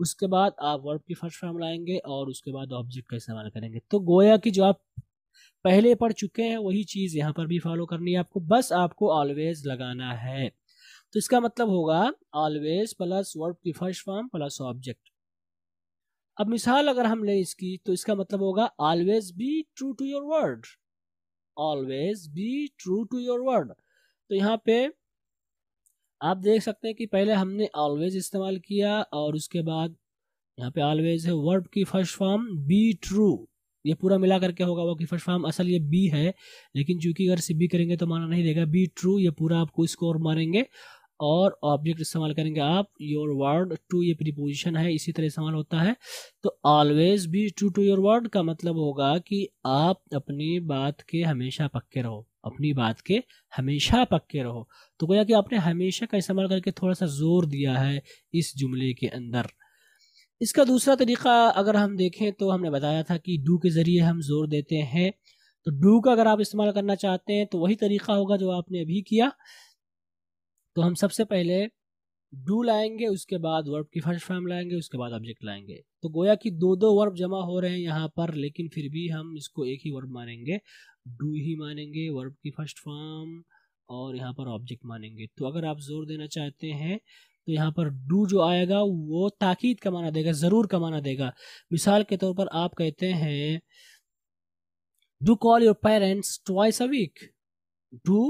उसके बाद आप वर्ब की फर्स्ट फॉर्म लाएंगे और उसके बाद ऑब्जेक्ट का इस्तेमाल करेंगे तो गोया की जो आप पहले पढ़ चुके हैं वही चीज़ यहाँ पर भी फॉलो करनी है आपको बस आपको ऑलवेज लगाना है तो इसका मतलब होगा ऑलवेज प्लस वर्ब की फर्स्ट फॉर्म प्लस ऑब्जेक्ट अब मिसाल अगर हम लें इसकी तो इसका मतलब होगा always be true to your word always be true to your word तो यहाँ पे आप देख सकते हैं कि पहले हमने ऑलवेज इस्तेमाल किया और उसके बाद यहाँ पे ऑलवेज है वर्ब की फर्स्ट फॉर्म बी ट्रू ये पूरा मिला करके होगा वर्ब की फर्स्ट फॉर्म असल ये बी है लेकिन चूंकि अगर सी बी करेंगे तो माना नहीं देगा बी ट्रू ये पूरा आपको इसको स्कोर मारेंगे और ऑब्जेक्ट इस्तेमाल करेंगे आप योर वर्ड टू ये प्रीपोजिशन है इसी तरह इस्तेमाल होता है तो always be to to your word का मतलब होगा कि आप अपनी बात के हमेशा पक्के रहो अपनी बात के हमेशा पक्के रहो तो गोया कि आपने हमेशा का इस्तेमाल करके थोड़ा सा जोर दिया है इस जुमले के अंदर इसका दूसरा तरीका अगर हम देखें तो हमने बताया था कि डू के ज़रिए हम जोर देते हैं तो डू का अगर आप इस्तेमाल करना चाहते हैं तो वही तरीका होगा जो आपने अभी किया तो हम सबसे पहले डू लाएंगे उसके बाद वर्ब की फर्स्ट फॉर्म लाएंगे उसके बाद ऑब्जेक्ट लाएंगे तो गोया कि दो दो वर्ब जमा हो रहे हैं यहाँ पर लेकिन फिर भी हम इसको एक ही वर्ब मानेंगे डू ही मानेंगे वर्ब की फर्स्ट फॉर्म और यहाँ पर ऑब्जेक्ट मानेंगे तो अगर आप जोर देना चाहते हैं तो यहाँ पर डू जो आएगा वो ताकीद का माना देगा ज़रूर का माना देगा मिसाल के तौर पर आप कहते हैं do call your parents twice a week do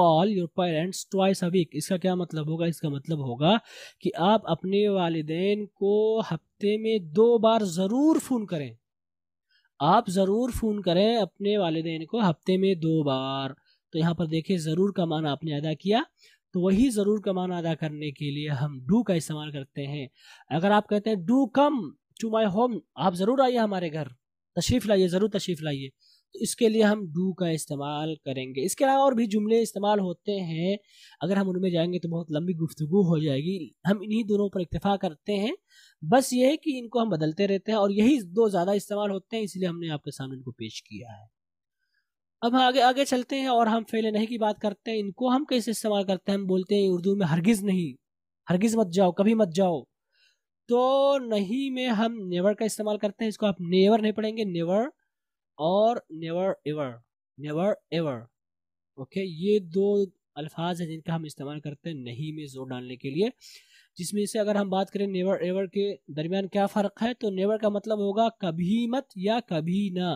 call your parents twice a week इसका क्या मतलब होगा इसका मतलब होगा कि आप अपने वालदेन को हफ्ते में दो बार ज़रूर फ़ोन करें आप ज़रूर फ़ोन करें अपने वालदेन को हफ्ते में दो बार तो यहाँ पर देखिए ज़रूर का माना आपने अदा किया तो वही ज़रूर का माना अदा करने के लिए हम डू का इस्तेमाल करते हैं अगर आप कहते हैं do come to my home आप ज़रूर आइए हमारे घर तशरीफ़ लाइए ज़रूर तशरीफ़ लाइए तो इसके लिए हम डू का इस्तेमाल करेंगे इसके अलावा और भी जुमले इस्तेमाल होते हैं अगर हम उनमें जाएंगे तो बहुत लंबी गुफ्तु हो जाएगी हम इन्हीं दोनों पर इतफा करते हैं बस ये है कि इनको हम बदलते रहते हैं और यही दो ज़्यादा इस्तेमाल होते हैं इसलिए हमने आपके सामने इनको पेश किया है अब आगे आगे चलते हैं और हम फेले नहीं की बात करते हैं इनको हम कैसे इस्तेमाल करते हैं हम बोलते हैं उर्दू में हरगिज़ नहीं हरगिज़ मत जाओ कभी मत जाओ तो नहीं में हम नेवर का इस्तेमाल करते हैं इसको आप नेवर नहीं पढ़ेंगे नेवर और never ever never ever okay ये दो अल्फाज हैं जिनका हम इस्तेमाल करते हैं नहीं में जोर डालने के लिए जिसमें से अगर हम बात करें नेवर एवर के दरमियान क्या फ़र्क है तो नेवर का मतलब होगा कभी मत या कभी ना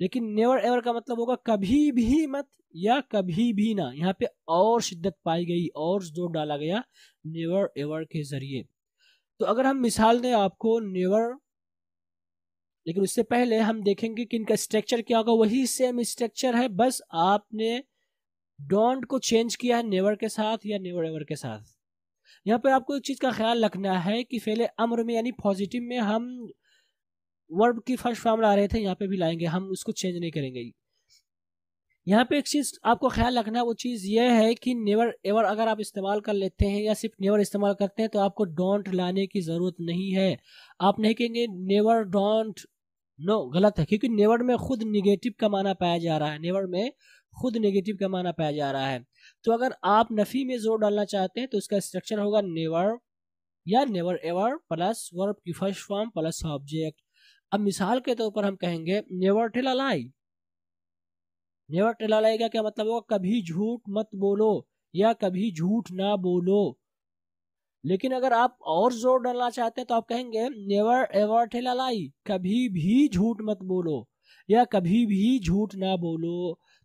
लेकिन नेवर एवर का मतलब होगा कभी भी मत या कभी भी ना यहाँ पे और शिद्दत पाई गई और जोर डाला गया नेवर एवर के ज़रिए तो अगर हम मिसाल दें आपको नेवर लेकिन उससे पहले हम देखेंगे कि इनका स्ट्रक्चर क्या होगा वही सेम स्ट्रक्चर है बस आपने डोंट को चेंज किया है नेवर के साथ या नेवर एवर के साथ यहाँ पर आपको एक चीज़ का ख्याल रखना है कि पहले अम्र में यानी पॉजिटिव में हम वर्ब की फर्स्ट फॉर्म ला रहे थे यहाँ पे भी लाएंगे हम उसको चेंज नहीं करेंगे यहाँ पे एक चीज़ आपको ख्याल रखना है वो चीज़ ये है कि नेवर एवर अगर आप इस्तेमाल कर लेते हैं या सिर्फ नेवर इस्तेमाल करते हैं तो आपको डोंट लाने की ज़रूरत नहीं है आप नहीं कहेंगे नेवर डोंट नो no, गलत है क्योंकि नेवर में खुद निगेटिव का माना पाया जा रहा है नेवर में खुद नेगेटिव का माना पाया जा रहा है तो अगर आप नफ़ी में जोर डालना चाहते हैं तो इसका स्ट्रक्चर होगा नेवर या नेवर एवर प्लस वर्ब की फर्स्ट फॉर्म प्लस ऑब्जेक्ट अब मिसाल के तौर पर हम कहेंगे never tell lie never tell lie का क्या मतलब होगा कभी झूठ मत बोलो या कभी झूठ ना बोलो लेकिन अगर आप और जोर डालना चाहते हैं तो आप कहेंगे नेवर एवर लाई कभी भी झूठ मत बोलो या कभी भी झूठ ना बोलो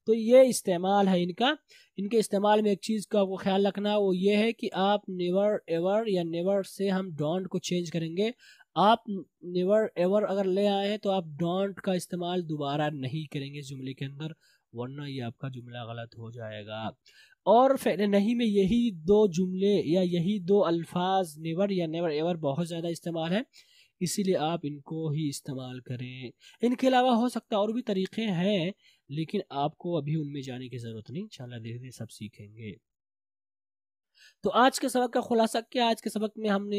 तो ये इस्तेमाल है इनका इनके इस्तेमाल में एक चीज़ का आपको ख्याल रखना वो ये है कि आप नेवर एवर या नेवर से हम डोंट को चेंज करेंगे आप नेवर एवर अगर ले आए हैं तो आप डोंट का इस्तेमाल दोबारा नहीं करेंगे जुमले के अंदर वरना ये आपका जुमला गलत हो जाएगा और नहीं में यही दो जुमले या यही दो अल्फाज नेवर या नेवर एवर बहुत ज़्यादा इस्तेमाल है इसीलिए आप इनको ही इस्तेमाल करें इनके अलावा हो सकता है और भी तरीक़े हैं लेकिन आपको अभी उनमें जाने की ज़रूरत नहीं इंशाल्लाह धीरे धीरे सब सीखेंगे तो आज के सबक का खुलासा क्या आज के सबक में हमने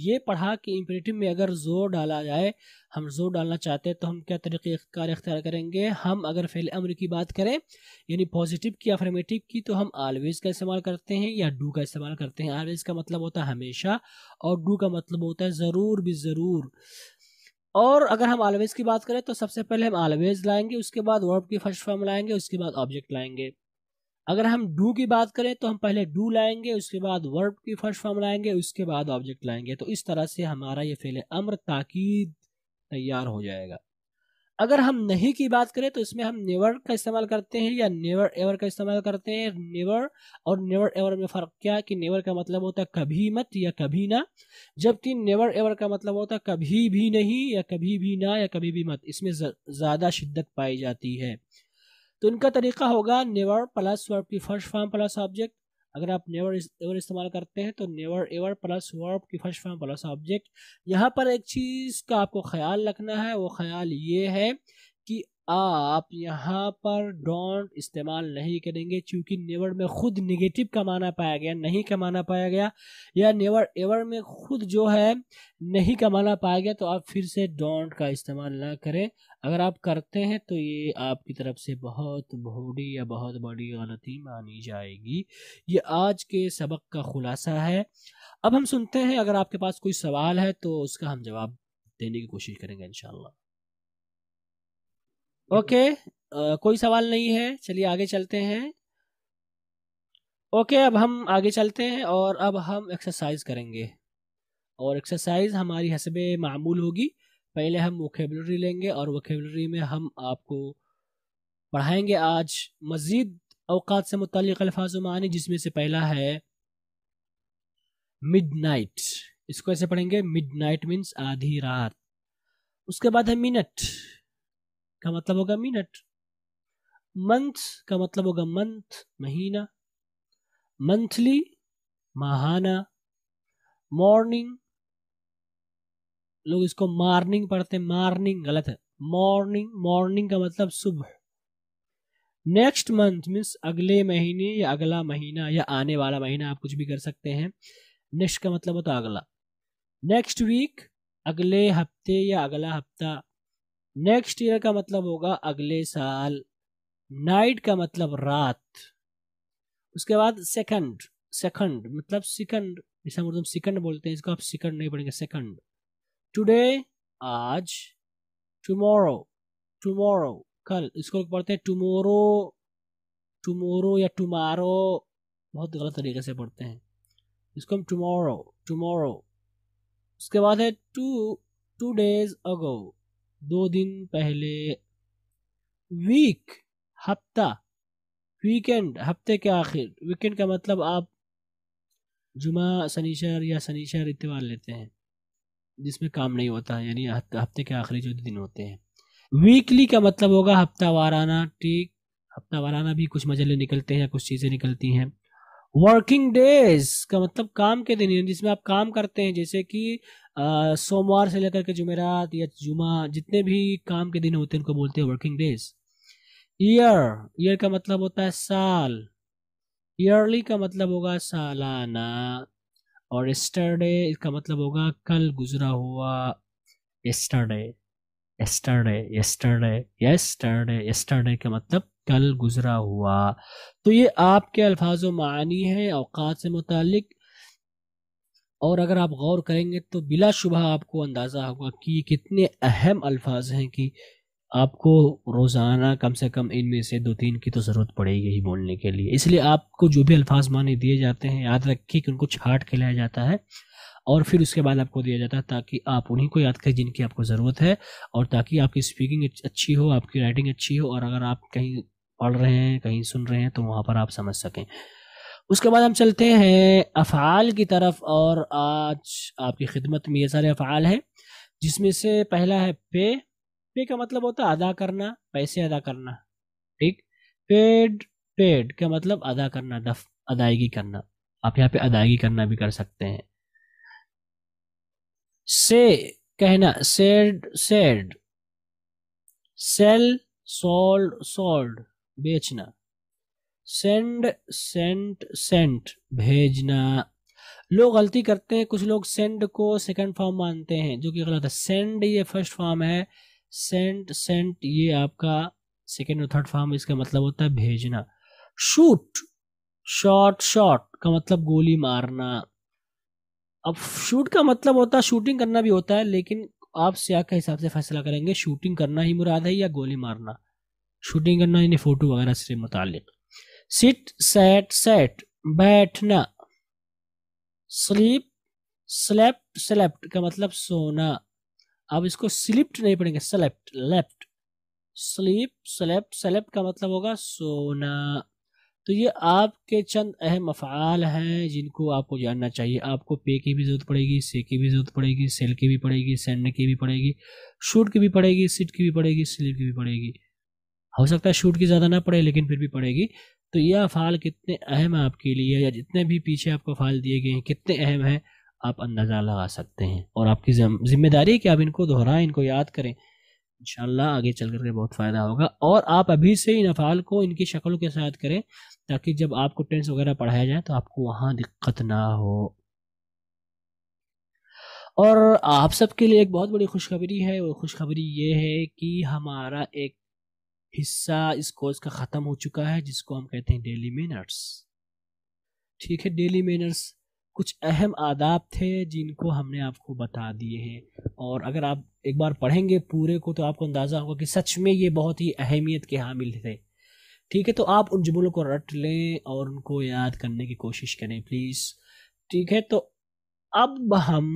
ये पढ़ा कि इम्परेटिव में अगर ज़ोर डाला जाए हम ज़ोर डालना चाहते हैं तो हम क्या तरीके कार इख्तियार करेंगे हम अगर फेल अमर की बात करें यानी पॉजिटिव की अफर्मेटिव की तो हम आलवेज़ का इस्तेमाल करते हैं या डू का इस्तेमाल करते हैं आलवेज़ का मतलब होता है हमेशा और डू का मतलब होता है ज़रूर भी ज़रूर और अगर हम आलवेज़ की बात करें तो सबसे पहले हम आलवेज़ लाएंगे उसके बाद वर्ब की फर्स्ट फॉर्म लाएंगे उसके बाद ऑब्जेक्ट लाएंगे अगर हम डू की बात करें तो हम पहले डू लाएंगे उसके बाद वर्ब की फर्स्ट फॉर्म लाएंगे उसके बाद ऑब्जेक्ट लाएंगे तो इस तरह से हमारा ये फेल अम्र ताकीद तैयार हो जाएगा अगर हम नहीं की बात करें तो इसमें हम नेवर का इस्तेमाल करते हैं या नेवर एवर का इस्तेमाल करते हैं नेवर और नेवर एवर में फ़र्क क्या है कि नेवर का मतलब होता है कभी मत या कभी ना जबकि नेवर एवर का मतलब होता है कभी भी नहीं या कभी भी ना या कभी भी मत इसमें ज़्यादा शिद्दत पाई जाती है तो इनका तरीका होगा नेवर प्लस वर्ब की फर्स्ट फॉर्म प्लस ऑब्जेक्ट अगर आप नेवर एवर इस्तेमाल करते हैं तो नेवर एवर प्लस वर्ब की फर्स्ट फॉर्म प्लस ऑब्जेक्ट यहाँ पर एक चीज़ का आपको ख्याल रखना है वो ख्याल ये है कि आप यहाँ पर डोंट इस्तेमाल नहीं करेंगे क्योंकि नेवर में खुद निगेटिव कमाना पाया गया नहीं कमाना पाया गया या नेवर एवर में खुद जो है नहीं कमाना पाया गया तो आप फिर से डोंट का इस्तेमाल ना करें अगर आप करते हैं तो ये आपकी तरफ से बहुत भोड़ी या बहुत बड़ी गलती मानी जाएगी ये आज के सबक का खुलासा है अब हम सुनते हैं अगर आपके पास कोई सवाल है तो उसका हम जवाब देने की कोशिश करेंगे इनशाला ओके okay, कोई सवाल नहीं है चलिए आगे चलते हैं ओके okay, अब हम आगे चलते हैं और अब हम एक्सरसाइज करेंगे और एक्सरसाइज हमारी हसब मामूल होगी पहले हम वोकेबलरी लेंगे और वोकेबलरी में हम आपको पढ़ाएंगे आज मज़ीद अवकात से मुतल अल्फाज मानी जिसमें से पहला है मिडनाइट इसको ऐसे पढ़ेंगे मिडनाइट नाइट आधी रात उसके बाद है मिनट का मतलब होगा मिनट मंथ का मतलब होगा मंथ महीना मंथली माहाना मॉर्निंग लोग इसको मार्निंग पढ़ते हैं मार्निंग गलत है मॉर्निंग मॉर्निंग का मतलब सुबह नेक्स्ट मंथ मीन्स अगले महीने या अगला महीना या आने वाला महीना आप कुछ भी कर सकते हैं नेक्स्ट का मतलब होता है अगला नेक्स्ट वीक अगले हफ्ते या अगला हफ्ता नेक्स्ट ईयर का मतलब होगा अगले साल नाइट का मतलब रात उसके बाद सेकंड सेकंड मतलब सेकंड जिसे हम उर्दू मतलब सेकंड बोलते हैं इसको आप सेकंड नहीं पढ़ेंगे सेकंड टुडे आज टुमारो टुमारो कल इसको पढ़ते हैं टुमारो टुमारो या टुमारो बहुत गलत तरीके से पढ़ते हैं इसको हम टुमारो टुमारो उसके बाद है टू टू डेज अगो दो दिन पहले वीक हफ्ता वीकेंड हफ्ते के आखिर वीकेंड का मतलब आप जुमा शनिशर या शनिशर इतवार लेते हैं जिसमें काम नहीं होता है यानी हफ्ते के आखिरी जो दिन होते हैं वीकली का मतलब होगा हफ्ता वाराना ठीक हफ्ता वाराना भी कुछ मजले निकलते हैं कुछ चीज़ें निकलती हैं वर्किंग डेज का मतलब काम के दिन जिसमें आप काम करते हैं जैसे कि सोमवार से लेकर के जुमेरात या जुमा जितने भी काम के दिन होते हैं उनको बोलते हैं वर्किंग डेज ईयर ईयर का मतलब होता है साल ईयरली का मतलब होगा सालाना और एस्टरडे इसका मतलब होगा कल गुजरा हुआ yesterday yesterday yesterday yesterday yesterday का मतलब कल गुज़रा हुआ तो ये आपके अल्फाज मानी है अवकात से मुतक और अगर आप गौर करेंगे तो बिला शुबह आपको अंदाज़ा होगा कि कितने अहम अल्फाज हैं कि आपको रोज़ाना कम से कम इनमें से दो तीन की तो ज़रूरत पड़ेगी ही बोलने के लिए इसलिए आपको जो भी अल्फाज माने दिए जाते हैं याद रखिए कि उनको छाट के लाया जाता है और फिर उसके बाद आपको दिया जाता है ताकि आप उन्हीं को याद करें जिनकी आपको ज़रूरत है और ताकि आपकी स्पीकिंग अच्छी हो आपकी राइटिंग अच्छी हो और अगर आप कहीं पढ़ रहे हैं कहीं सुन रहे हैं तो वहाँ पर आप समझ सकें उसके बाद हम चलते हैं अफ़ाल की तरफ और आज आपकी खिदमत में ये सारे अफ़ाल हैं जिसमें से पहला है पे पे का मतलब होता है अदा करना पैसे अदा करना ठीक पेड पेड का मतलब अदा करना दफ अदायगी करना आप यहाँ पे अदायगी करना भी कर सकते हैं से कहना said said sell sold sold बेचना सेंड सेंट सेंट भेजना लोग गलती करते हैं कुछ लोग सेंड को सेकंड फॉर्म मानते हैं जो कि गलत है सेंड ये फर्स्ट फॉर्म है सेंट सेंट ये आपका सेकेंड और थर्ड फॉर्म इसका मतलब होता है भेजना शूट शॉट शॉट का मतलब गोली मारना अब शूट का मतलब होता है शूटिंग करना भी होता है लेकिन आप सियाह के हिसाब से फैसला करेंगे शूटिंग करना ही मुराद है या गोली मारना शूटिंग करना यानी फोटो वगैरह से मुताल सिट सेट सेट बैठना स्लीप स्लेप्ट स्लेप्ट का मतलब सोना अब इसको स्लिप्ट नहीं पढ़ेंगे slept left sleep slept slept का मतलब होगा सोना तो ये आपके चंद अहम अफ़ाल हैं जिनको आपको जानना चाहिए आपको पे की भी ज़रूरत पड़ेगी से की भी ज़रूरत पड़ेगी सेल की भी पड़ेगी सेंड की भी पड़ेगी शूट की भी पड़ेगी सिट की भी पड़ेगी स्लीव की भी पड़ेगी हो सकता है शूट की ज़्यादा ना पड़े लेकिन फिर भी पड़ेगी तो ये अफ़ाल कितने अहम आपके लिए या जितने भी पीछे आपको अफ़ाल दिए गए हैं कितने अहम हैं आप अंदाज़ा लगा सकते हैं और आपकी जिम्मेदारी है कि आप इनको दोहराएं इनको याद करें इन आगे चल करके बहुत फ़ायदा होगा और आप अभी से इन अफ़ाल को इनकी शक्ल के साथ करें ताकि जब आपको टेंस वगैरह पढ़ाया जाए तो आपको वहाँ दिक्कत ना हो और आप सबके लिए एक बहुत बड़ी खुशखबरी है वो खुशखबरी ये है कि हमारा एक हिस्सा इस कोर्स का ख़त्म हो चुका है जिसको हम कहते हैं डेली मेनर्स ठीक है डेली मेनर्स कुछ अहम आदाब थे जिनको हमने आपको बता दिए हैं और अगर आप एक बार पढ़ेंगे पूरे को तो आपको अंदाज़ा होगा कि सच में ये बहुत ही अहमियत के हामिल थे ठीक है तो आप उन जुमलों को रट लें और उनको याद करने की कोशिश करें प्लीज़ ठीक है तो अब हम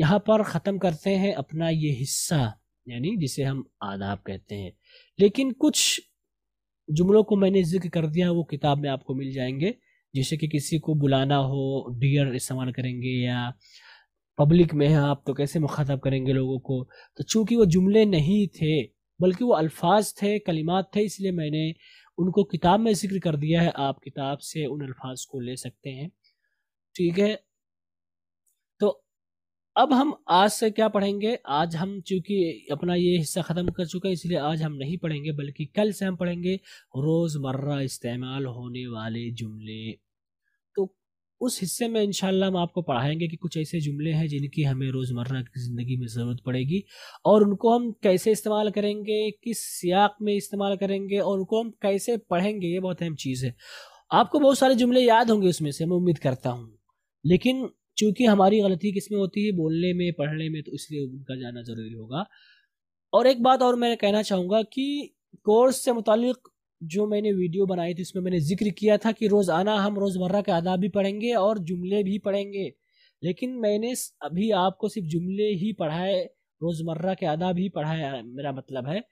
यहाँ पर ख़त्म करते हैं अपना ये हिस्सा यानी जिसे हम आदाब कहते हैं लेकिन कुछ जुमलों को मैंने जिक्र कर दिया वो किताब में आपको मिल जाएंगे जैसे कि किसी को बुलाना हो डियर इस्तेमाल करेंगे या पब्लिक में हैं आप तो कैसे मुखातब करेंगे लोगों को तो चूंकि वो जुमले नहीं थे बल्कि वो अल्फाज थे कलिमात थे इसलिए मैंने उनको किताब में जिक्र कर दिया है आप किताब से उन अल्फाज को ले सकते हैं ठीक है तो अब हम आज से क्या पढ़ेंगे आज हम चूंकि अपना ये हिस्सा ख़त्म कर चुके हैं इसलिए आज हम नहीं पढ़ेंगे बल्कि कल से हम पढ़ेंगे रोज़मर्रा इस्तेमाल होने वाले जुमले उस हिस्से में इंशाल्लाह हम आपको पढ़ाएंगे कि कुछ ऐसे जुमले हैं जिनकी हमें रोज़मर्रा की ज़िंदगी में ज़रूरत पड़ेगी और उनको हम कैसे इस्तेमाल करेंगे किस सियाक में इस्तेमाल करेंगे और उनको हम कैसे पढ़ेंगे ये बहुत अहम चीज़ है आपको बहुत सारे जुमले याद होंगे उसमें से मैं उम्मीद करता हूँ लेकिन चूंकि हमारी गलती किस में होती है बोलने में पढ़ने में तो इसलिए उनका जाना ज़रूरी होगा और एक बात और मैं कहना चाहूँगा कि कोर्स से मुतल जो मैंने वीडियो बनाई थी उसमें मैंने जिक्र किया था कि रोज़ाना हम रोज़मर्रा के आदाब भी पढ़ेंगे और जुमले भी पढ़ेंगे लेकिन मैंने अभी आपको सिर्फ जुमले ही पढ़ाए रोज़मर्रा के आदाब ही पढ़ाया मेरा मतलब है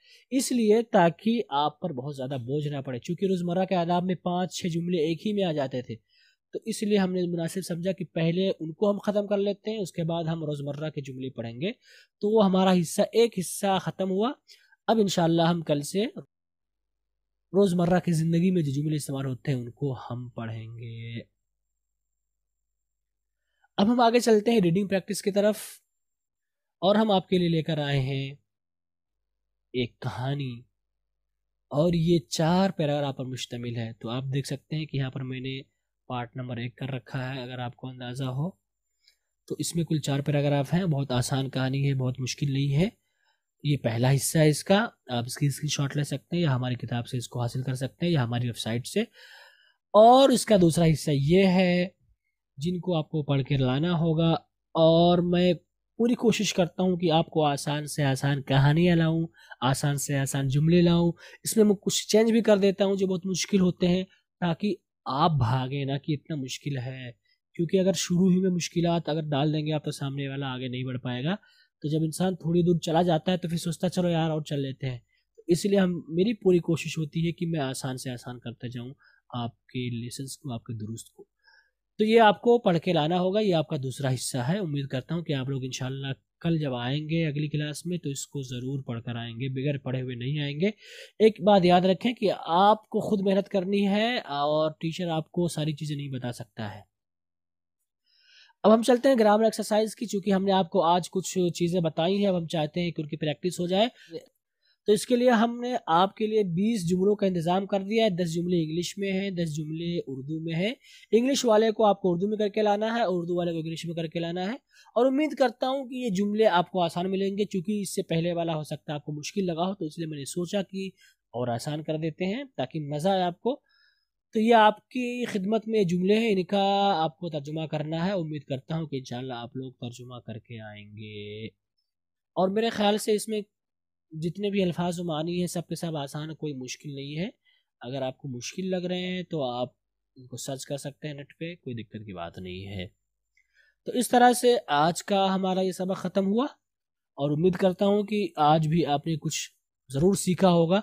इसलिए ताकि आप पर बहुत ज़्यादा बोझ ना पड़े चूँकि रोज़मर्रा के आदाब में पाँच छः जुमले एक ही में आ जाते थे तो इसलिए हमने मुनासिब समझा कि पहले उनको हम ख़त्म कर लेते हैं उसके बाद हम रोज़मर्रा के जुमले पढ़ेंगे तो वो हमारा हिस्सा एक हिस्सा ख़त्म हुआ अब इन हम कल से रोज़मर्रा की ज़िंदगी में जो जुमले इस्तेमाल होते हैं उनको हम पढ़ेंगे अब हम आगे चलते हैं रीडिंग प्रैक्टिस की तरफ और हम आपके लिए लेकर आए हैं एक कहानी और ये चार पैराग्राफ पर मुश्तमिल है तो आप देख सकते हैं कि यहाँ पर मैंने पार्ट नंबर एक कर रखा है अगर आपको अंदाज़ा हो तो इसमें कुल चार पैराग्राफ हैं बहुत आसान कहानी है बहुत मुश्किल नहीं है ये पहला हिस्सा है इसका आप इसकी स्क्रीन शॉट ले सकते हैं या हमारी किताब से इसको हासिल कर सकते हैं या हमारी वेबसाइट से और इसका दूसरा हिस्सा ये है जिनको आपको पढ़ के लाना होगा और मैं पूरी कोशिश करता हूँ कि आपको आसान से आसान कहानियाँ लाऊँ आसान से आसान जुमले लाऊँ इसमें मैं कुछ चेंज भी कर देता हूँ जो बहुत मुश्किल होते हैं ताकि आप भागें ना कि इतना मुश्किल है क्योंकि अगर शुरू ही में मुश्किल अगर डाल देंगे आप तो सामने वाला आगे नहीं बढ़ पाएगा तो जब इंसान थोड़ी दूर चला जाता है तो फिर सोचता है चलो यार और चल लेते हैं तो इसलिए हम मेरी पूरी कोशिश होती है कि मैं आसान से आसान करता जाऊँ आपके लेसन्स को आपके दुरुस्त को तो ये आपको पढ़ के लाना होगा ये आपका दूसरा हिस्सा है उम्मीद करता हूँ कि आप लोग इन कल जब आएंगे अगली क्लास में तो इसको ज़रूर पढ़कर आएंगे बगैर पढ़े हुए नहीं आएंगे एक बात याद रखें कि आपको खुद मेहनत करनी है और टीचर आपको सारी चीज़ें नहीं बता सकता है अब हम चलते हैं ग्रामर एक्सरसाइज की चूंकि हमने आपको आज कुछ चीज़ें बताई हैं अब हम चाहते हैं कि उनकी प्रैक्टिस हो जाए तो इसके लिए हमने आपके लिए 20 जुमलों का इंतज़ाम कर दिया है 10 जुमले इंग्लिश में हैं 10 जुमले उर्दू में हैं इंग्लिश वाले को आपको उर्दू में करके लाना है उर्दू वाले को इंग्लिश में करके लाना है और उम्मीद करता हूँ कि ये जुमले आपको आसान मिलेंगे क्योंकि इससे पहले वाला हो सकता है आपको मुश्किल लगा हो तो इसलिए मैंने सोचा कि और आसान कर देते हैं ताकि मज़ा आए आपको तो ये आपकी खिदमत में जुमले हैं इनका आपको तर्जुमा करना है उम्मीद करता हूँ कि इन आप लोग तर्जुमा करके आएंगे और मेरे ख्याल से इसमें जितने भी अल्फाज मानी हैं सब के सब आसान कोई मुश्किल नहीं है अगर आपको मुश्किल लग रहे हैं तो आप इनको सर्च कर सकते हैं नेट पे कोई दिक्कत की बात नहीं है तो इस तरह से आज का हमारा ये सबक ख़त्म हुआ और उम्मीद करता हूँ कि आज भी आपने कुछ ज़रूर सीखा होगा